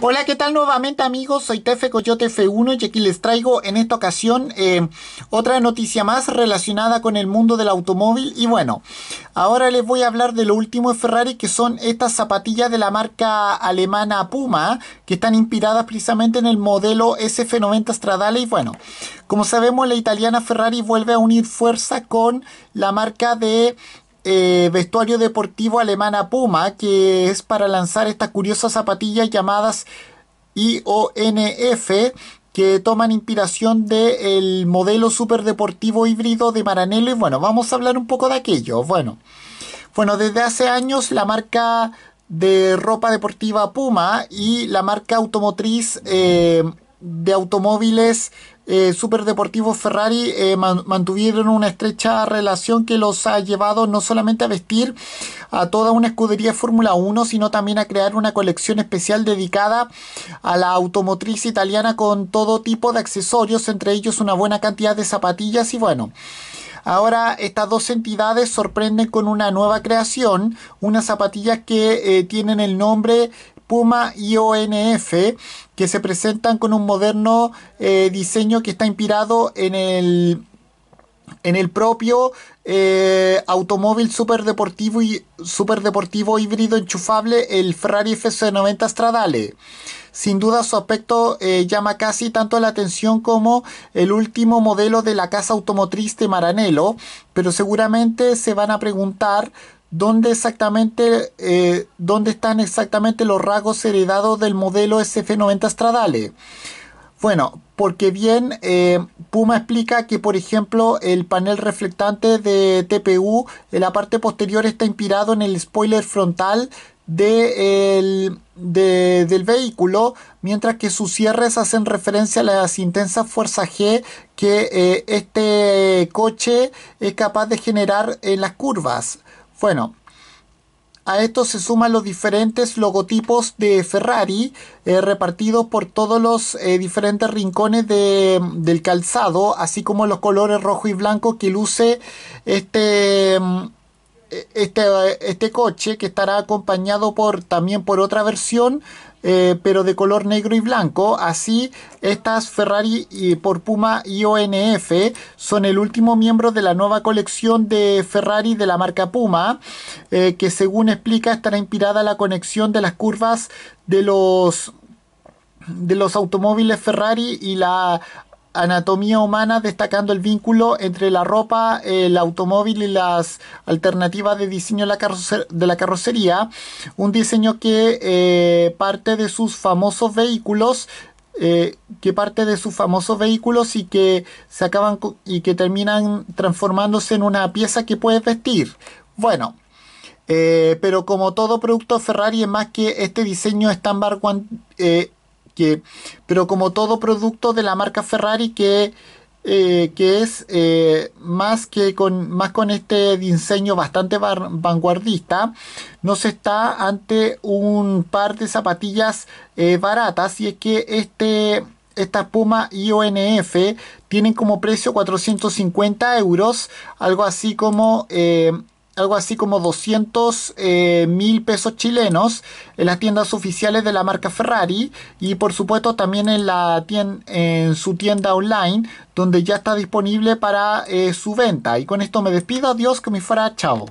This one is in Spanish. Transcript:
Hola, ¿qué tal nuevamente amigos? Soy Tefe Coyote F1 y aquí les traigo en esta ocasión eh, otra noticia más relacionada con el mundo del automóvil. Y bueno, ahora les voy a hablar de lo último de Ferrari que son estas zapatillas de la marca alemana Puma que están inspiradas precisamente en el modelo SF90 Stradale. Y bueno, como sabemos la italiana Ferrari vuelve a unir fuerza con la marca de eh, vestuario deportivo alemana Puma, que es para lanzar estas curiosas zapatillas llamadas IONF, que toman inspiración del modelo modelo deportivo híbrido de Maranello. Y bueno, vamos a hablar un poco de aquello. Bueno, bueno desde hace años la marca de ropa deportiva Puma y la marca automotriz eh, de automóviles eh, superdeportivos Ferrari eh, mantuvieron una estrecha relación que los ha llevado no solamente a vestir a toda una escudería Fórmula 1, sino también a crear una colección especial dedicada a la automotriz italiana con todo tipo de accesorios, entre ellos una buena cantidad de zapatillas y bueno. Ahora estas dos entidades sorprenden con una nueva creación, unas zapatillas que eh, tienen el nombre Puma y ONF, que se presentan con un moderno eh, diseño que está inspirado en el, en el propio eh, automóvil superdeportivo y híbrido enchufable, el Ferrari F90 Stradale. Sin duda su aspecto eh, llama casi tanto la atención como el último modelo de la casa automotriz de Maranello, pero seguramente se van a preguntar dónde exactamente eh, dónde están exactamente los rasgos heredados del modelo SF90 Stradale. Bueno, porque bien eh, Puma explica que por ejemplo el panel reflectante de TPU en la parte posterior está inspirado en el spoiler frontal del vehículo, mientras que sus cierres hacen referencia a las intensas fuerzas G que eh, este coche es capaz de generar en las curvas. Bueno, a esto se suman los diferentes logotipos de Ferrari eh, repartidos por todos los eh, diferentes rincones del calzado, así como los colores rojo y blanco que luce este, mm, e, este, este, coche que estará acompañado por, también por otra versión eh, pero de color negro y blanco. Así, estas Ferrari por Puma ONF son el último miembro de la nueva colección de Ferrari de la marca Puma, eh, que según explica estará inspirada la conexión de las curvas de los de los automóviles Ferrari y la anatomía humana destacando el vínculo entre la ropa, el automóvil y las alternativas de diseño de la, carrocería, un diseño que eh, parte de sus famosos vehículos eh, que parte de sus famosos vehículos y que se acaban y que terminan transformándose en una pieza que puedes vestir. Bueno, eh, pero como todo producto Ferrari es más que este diseño estándar barco pero como todo producto de la marca Ferrari que, eh, que es eh, más que con, más con este diseño bastante vanguardista, nos está ante un par de zapatillas eh, baratas y es que este esta Puma IONF tiene como precio 450 euros, algo así como algo así como 200 eh, mil pesos chilenos en las tiendas oficiales de la marca Ferrari y por supuesto también en, la en su tienda online donde ya está disponible para eh, su venta. Y con esto me despido, adiós, que me fuera, chao.